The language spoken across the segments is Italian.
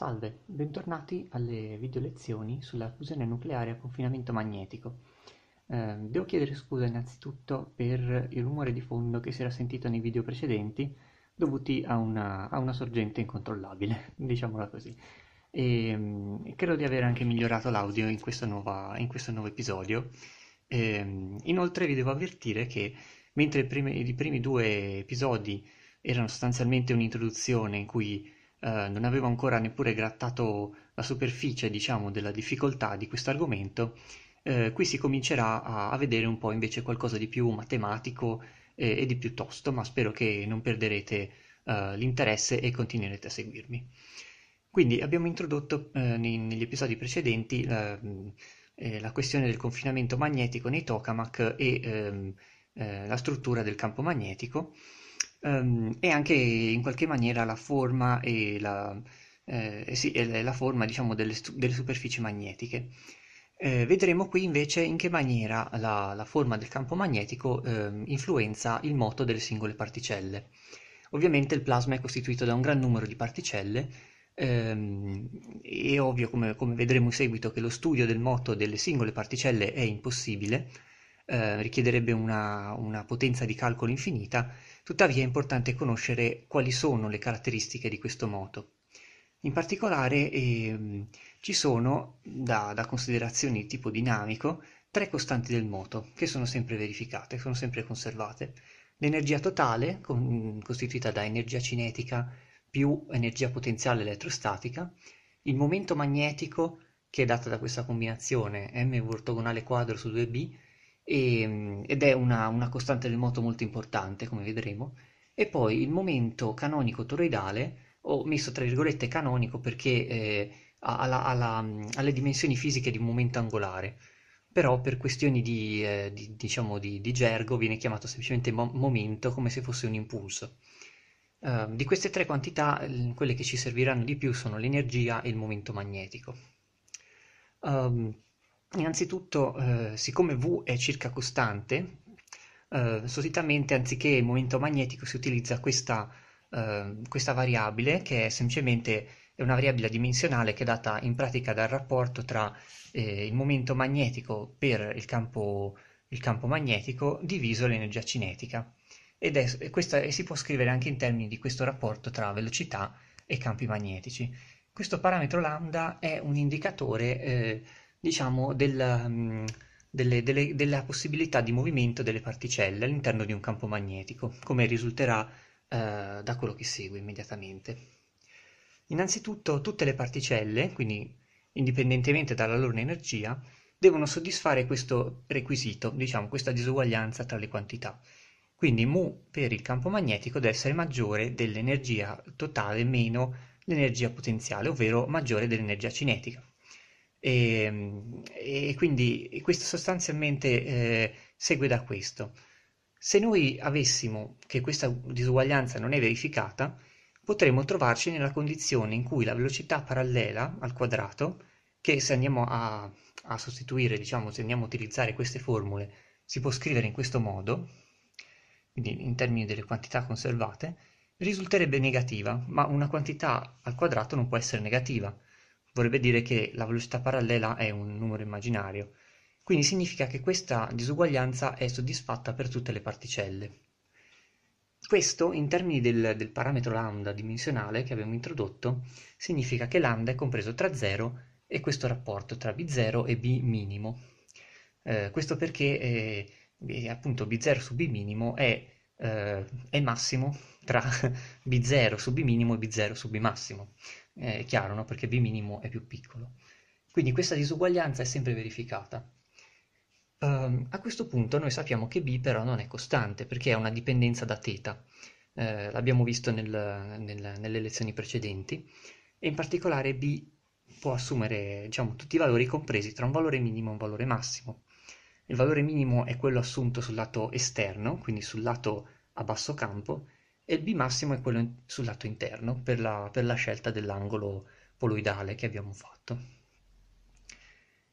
Salve, bentornati alle videolezioni sulla fusione nucleare a confinamento magnetico. Eh, devo chiedere scusa innanzitutto per il rumore di fondo che si era sentito nei video precedenti dovuti a una, a una sorgente incontrollabile, diciamola così. Ehm, e, credo di aver anche migliorato l'audio in, in questo nuovo episodio. E, ehm, inoltre vi devo avvertire che mentre prime, i primi due episodi erano sostanzialmente un'introduzione in cui eh, non avevo ancora neppure grattato la superficie, diciamo, della difficoltà di questo argomento, eh, qui si comincerà a, a, vedere un po' invece qualcosa di più matematico e, e di più tosto, ma spero che non perderete eh, l'interesse e continuerete a seguirmi. Quindi abbiamo introdotto eh, nei, negli episodi precedenti mm, eh, la questione del confinamento magnetico nei tokamak e ehm, la struttura del campo magnetico Ehm, e anche in qualche maniera la forma e la, eh, sì, la forma diciamo, delle, delle, superfici magnetiche. Eh, vedremo qui invece in che maniera la, la forma del campo magnetico eh, influenza il moto delle singole particelle. Ovviamente il plasma è costituito da un gran numero di particelle, ehm, è ovvio come, come vedremo in seguito che lo studio del moto delle singole particelle è impossibile, eh, richiederebbe una, una potenza di calcolo infinita, tuttavia è importante conoscere quali sono le caratteristiche di questo moto. In particolare ehm, ci sono, da, da, considerazioni di tipo dinamico, tre costanti del moto, che sono sempre verificate, sono sempre conservate. L'energia totale, con, costituita da energia cinetica più energia potenziale elettrostatica, il momento magnetico, che è dato da questa combinazione m ortogonale quadro su 2b, e, ehm, ed è una, una costante del moto molto importante, come vedremo. E poi il momento canonico toroidale, ho messo tra virgolette canonico perché eh, ha, ha, ha, alle dimensioni fisiche di un momento angolare, però per questioni di, eh, di, diciamo di, di gergo viene chiamato semplicemente mo- momento come se fosse un impulso. Uh, di queste tre quantità, quelle che ci serviranno di più sono l'energia e il momento magnetico. Um, Innanzitutto, eh, siccome V è circa costante, eh, solitamente anziché momento magnetico si utilizza questa, eh, questa variabile che è semplicemente è una variabile dimensionale che è data in pratica dal rapporto tra eh, il momento magnetico per il campo, il campo magnetico diviso l'energia cinetica. Ed è, questa, e si può scrivere anche in termini di questo rapporto tra velocità e campi magnetici. Questo parametro lambda è un indicatore eh, diciamo, del, mm, delle- delle- della possibilità di movimento delle particelle all'interno di un campo magnetico, come risulterà eh, da quello che segue immediatamente. Innanzitutto, tutte le particelle, quindi indipendentemente dalla loro energia, devono soddisfare questo requisito, diciamo questa disuguaglianza tra le quantità. Quindi mu per il campo magnetico deve essere maggiore dell'energia totale meno l'energia potenziale, ovvero maggiore dell'energia cinetica. E, ehm, e quindi questo sostanzialmente eh, segue da questo. Se noi avessimo che questa disuguaglianza non è verificata, potremmo trovarci nella condizione in cui la velocità parallela al quadrato, che se andiamo a, a sostituire, diciamo, se andiamo a utilizzare queste formule, si può scrivere in questo modo, quindi in termini delle quantità conservate, risulterebbe negativa, ma una quantità al quadrato non può essere negativa vorrebbe dire che la velocità parallela è un numero immaginario, quindi significa che questa disuguaglianza è soddisfatta per tutte le particelle. Questo, in termini del, del parametro lambda dimensionale che abbiamo introdotto, significa che lambda è compreso tra 0 e questo rapporto tra b0 e b minimo. Eh, questo perché eh, eh appunto b0 su b minimo è eh, è massimo tra B0 su B minimo e B0 su B massimo. È chiaro, no? Perché B minimo è più piccolo. Quindi questa disuguaglianza è sempre verificata. Um, a questo punto noi sappiamo che B però non è costante perché è una dipendenza da θ. Eh, l'abbiamo visto nel, nel, nelle lezioni precedenti e in particolare B può assumere diciamo, tutti i valori compresi tra un valore minimo e un valore massimo. Il valore minimo è quello assunto sul lato esterno, quindi sul lato a basso campo e il B massimo è quello in, sul lato interno per la, per la scelta dell'angolo poloidale che abbiamo fatto.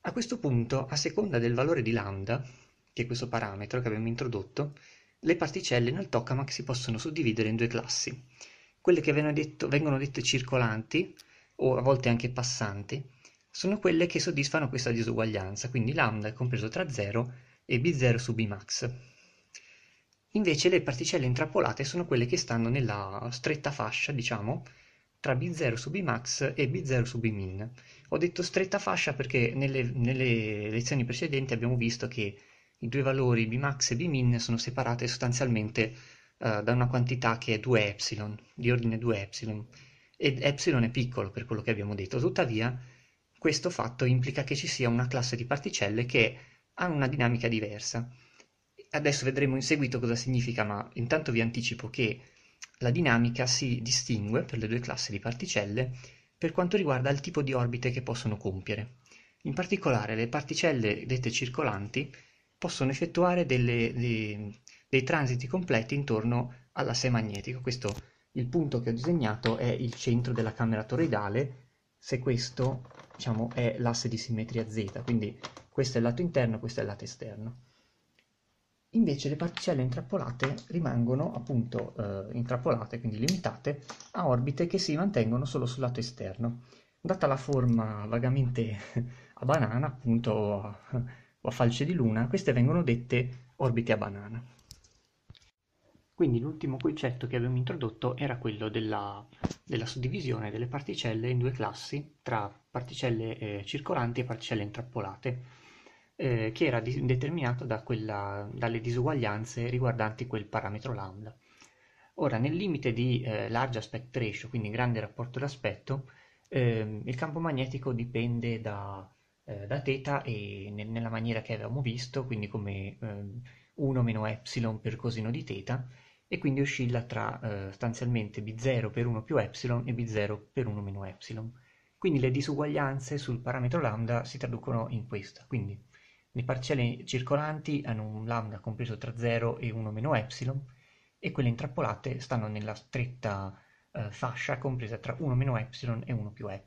A questo punto, a seconda del valore di lambda, che è questo parametro che abbiamo introdotto, le particelle nel tokamak si possono suddividere in due classi. Quelle che detto, vengono dette circolanti, o a volte anche passanti, sono quelle che soddisfano questa disuguaglianza, quindi lambda è compreso tra 0 e b0 su bmax. Invece le particelle intrappolate sono quelle che stanno nella stretta fascia, diciamo, tra B0 su Bmax e B0 su Bmin. Ho detto stretta fascia perché nelle, nelle lezioni precedenti abbiamo visto che i due valori Bmax e Bmin sono separate sostanzialmente uh, da una quantità che è 2ε, di ordine 2ε, ed ε è piccolo per quello che abbiamo detto, tuttavia questo fatto implica che ci sia una classe di particelle che ha una dinamica diversa adesso vedremo in seguito cosa significa, ma intanto vi anticipo che la dinamica si distingue per le due classi di particelle per quanto riguarda il tipo di orbite che possono compiere. In particolare le particelle dette circolanti possono effettuare delle, dei, dei transiti completi intorno all'asse magnetico. Questo, il punto che ho disegnato è il centro della camera toroidale, se questo diciamo, è l'asse di simmetria z, quindi questo è il lato interno, questo è il lato esterno invece le particelle intrappolate rimangono appunto eh, intrappolate, quindi limitate, a orbite che si mantengono solo sul lato esterno. Data la forma vagamente a banana, appunto, o a falce di luna, queste vengono dette orbite a banana. Quindi l'ultimo concetto che abbiamo introdotto era quello della, della suddivisione delle particelle in due classi, tra particelle eh, circolanti e particelle intrappolate eh, che era di- determinato da quella, dalle disuguaglianze riguardanti quel parametro lambda. Ora, nel limite di eh, large aspect ratio, quindi grande rapporto d'aspetto, eh, il campo magnetico dipende da, eh, da θ e ne- nella maniera che avevamo visto, quindi come 1 ehm, meno epsilon per coseno di θ, e quindi oscilla tra eh, sostanzialmente b0 per 1 più epsilon e b0 per 1 meno epsilon. Quindi le disuguaglianze sul parametro lambda si traducono in questa, quindi le parcelle circolanti hanno un lambda compreso tra 0 e 1-ε e quelle intrappolate stanno nella stretta eh, fascia compresa tra 1-ε e 1 più ε.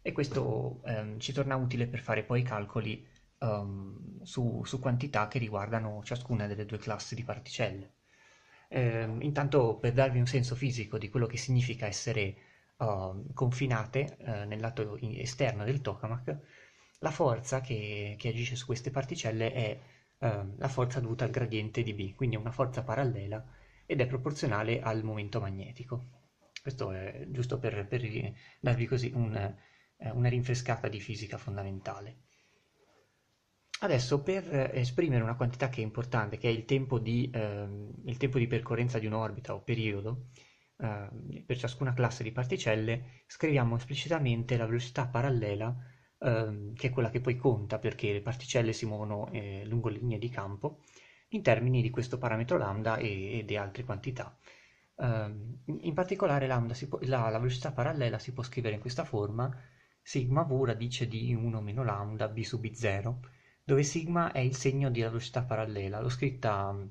E questo ehm, ci torna utile per fare poi calcoli um, su, su quantità che riguardano ciascuna delle due classi di particelle. Eh, intanto per darvi un senso fisico di quello che significa essere uh, confinate uh, nel lato esterno del tokamak, la forza che, che agisce su queste particelle è eh, la forza dovuta al gradiente di B, quindi è una forza parallela ed è proporzionale al momento magnetico. Questo è giusto per, per darvi così un, eh, una rinfrescata di fisica fondamentale. Adesso per eh, esprimere una quantità che è importante, che è il tempo di, eh, il tempo di percorrenza di un'orbita o periodo, eh, per ciascuna classe di particelle, scriviamo esplicitamente la velocità parallela ehm, che è quella che poi conta perché le particelle si muovono eh, lungo le linee di campo, in termini di questo parametro lambda e, e di altre quantità. Ehm, in particolare può, la, la, velocità parallela si può scrivere in questa forma sigma v radice di 1 meno lambda b su b0, dove sigma è il segno della velocità parallela. L'ho scritta, mm,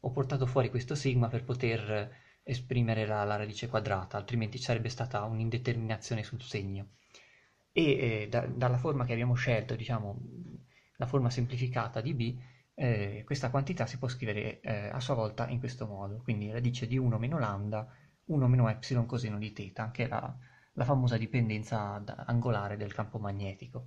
ho portato fuori questo sigma per poter esprimere la, la radice quadrata, altrimenti sarebbe stata un'indeterminazione sul segno e eh, da, dalla forma che abbiamo scelto, diciamo la forma semplificata di b, eh, questa quantità si può scrivere eh, a sua volta in questo modo, quindi radice di 1 meno lambda, 1 meno epsilon coseno di teta, che è la, la famosa dipendenza angolare del campo magnetico.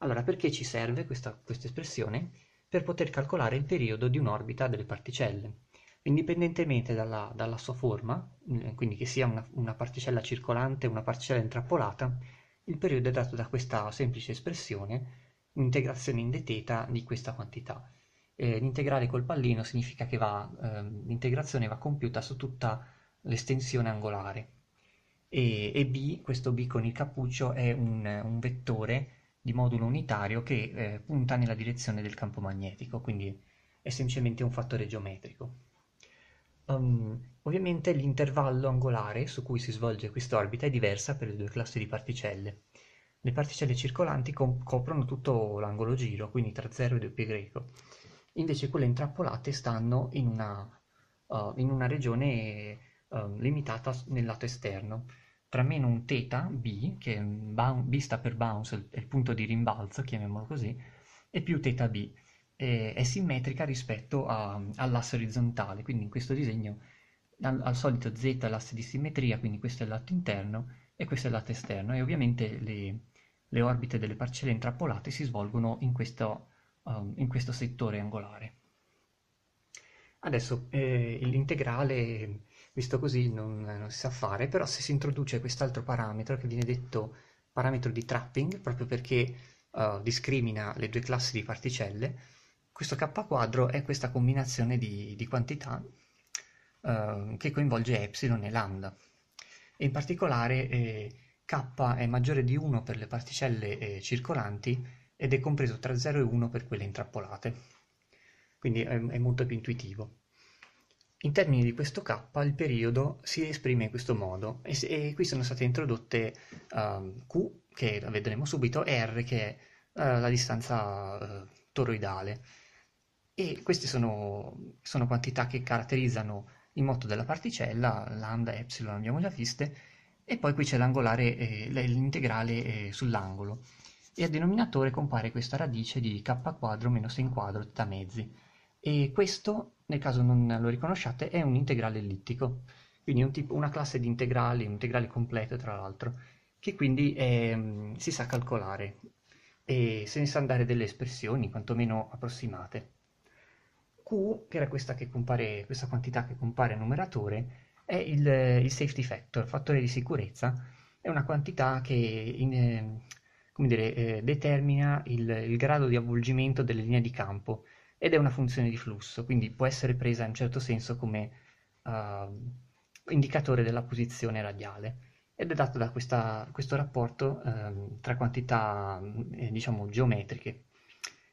Allora, perché ci serve questa, questa espressione? Per poter calcolare il periodo di un'orbita delle particelle. Indipendentemente dalla, dalla sua forma, eh, quindi che sia una, una particella circolante o una particella intrappolata, il periodo è dato da questa semplice espressione, un'integrazione in dθ di questa quantità. Eh, l'integrale col pallino significa che va, eh, l'integrazione va compiuta su tutta l'estensione angolare. E, e, B, questo B con il cappuccio, è un, un vettore di modulo unitario che eh, punta nella direzione del campo magnetico, quindi è semplicemente un fattore geometrico. Um, Ovviamente l'intervallo angolare su cui si svolge questa orbita è diversa per le due classi di particelle. Le particelle circolanti coprono tutto l'angolo giro, quindi tra 0 e 2π. Invece quelle intrappolate stanno in una, uh, in una regione uh, limitata nel lato esterno, tra meno un θ, b, che bound, b sta per bounce, è il punto di rimbalzo, chiamiamolo così, e più θ b. è simmetrica rispetto all'asse orizzontale, quindi in questo disegno al, al solito z è l'asse di simmetria, quindi questo è il lato interno e questo è il lato esterno e ovviamente le, le orbite delle parcelle intrappolate si svolgono in questo, um, in questo settore angolare. Adesso eh, l'integrale, visto così, non, non, si sa fare, però se si introduce quest'altro parametro che viene detto parametro di trapping, proprio perché uh, discrimina le due classi di particelle, questo k quadro è questa combinazione di, di quantità Ehm, che coinvolge epsilon e lambda. E in particolare eh, k è maggiore di 1 per le particelle eh, circolanti ed è compreso tra 0 e 1 per quelle intrappolate. Quindi è, è molto più intuitivo. In termini di questo k, il periodo si esprime in questo modo e, e qui sono state introdotte uh, q, che la vedremo subito, e r, che è uh, la distanza uh, toroidale. E queste sono, sono quantità che caratterizzano il motto della particella, lambda, epsilon abbiamo già viste, e poi qui c'è l'angolare, eh, l'integrale eh, sull'angolo. E al denominatore compare questa radice di k quadro meno sin quadro teta mezzi. E questo, nel caso non lo riconosciate, è un integrale ellittico, quindi un tipo, una classe di integrali, un integrale completo tra l'altro, che quindi eh, si sa calcolare e senza andare delle espressioni, quantomeno approssimate. Q, che era questa, che compare, questa quantità che compare al numeratore, è il, il, safety factor, fattore di sicurezza, è una quantità che in, eh, dire, eh, determina il, il grado di avvolgimento delle linee di campo ed è una funzione di flusso, quindi può essere presa in un certo senso come uh, indicatore della posizione radiale ed è dato da questa, questo rapporto uh, tra quantità eh, diciamo geometriche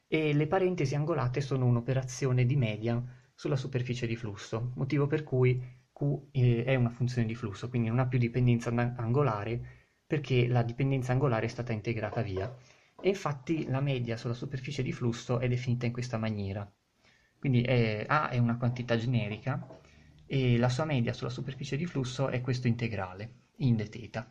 e le parentesi angolate sono un'operazione di media sulla superficie di flusso, motivo per cui Q eh, è una funzione di flusso, quindi non ha più dipendenza angolare perché la dipendenza angolare è stata integrata via. E infatti la media sulla superficie di flusso è definita in questa maniera. Quindi è, A è una quantità generica e la sua media sulla superficie di flusso è questo integrale, in dθ.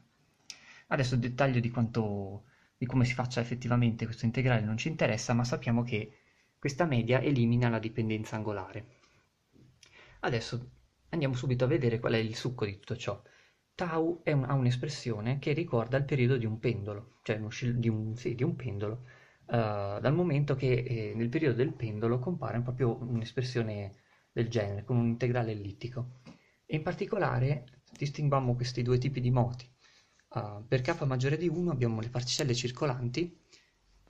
Adesso il dettaglio di quanto di come si faccia effettivamente questo integrale non ci interessa, ma sappiamo che questa media elimina la dipendenza angolare. Adesso andiamo subito a vedere qual è il succo di tutto ciò. Tau un, ha un'espressione che ricorda il periodo di un pendolo, cioè un, di, un, sì, di un pendolo, uh, dal momento che eh, nel periodo del pendolo compare proprio un'espressione del genere, con un integrale ellittico. E in particolare distinguiamo questi due tipi di moti per k maggiore di 1 abbiamo le particelle circolanti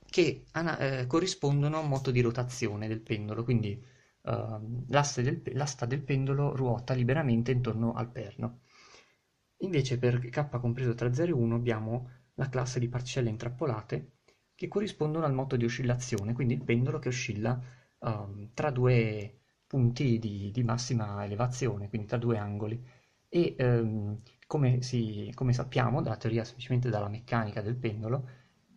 che eh, corrispondono a un moto di rotazione del pendolo, quindi uh, l'asta del, del pendolo ruota liberamente intorno al perno. Invece per k compreso tra 0 e 1 abbiamo la classe di particelle intrappolate che corrispondono al moto di oscillazione, quindi il pendolo che oscilla um, tra due punti di, di, massima elevazione, quindi tra due angoli. E um, come, si, come sappiamo dalla teoria, semplicemente dalla meccanica del pendolo,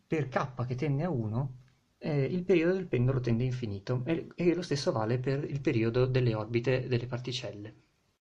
per k che tende a 1 eh, il periodo del pendolo tende a infinito e, e lo stesso vale per il periodo delle orbite delle particelle.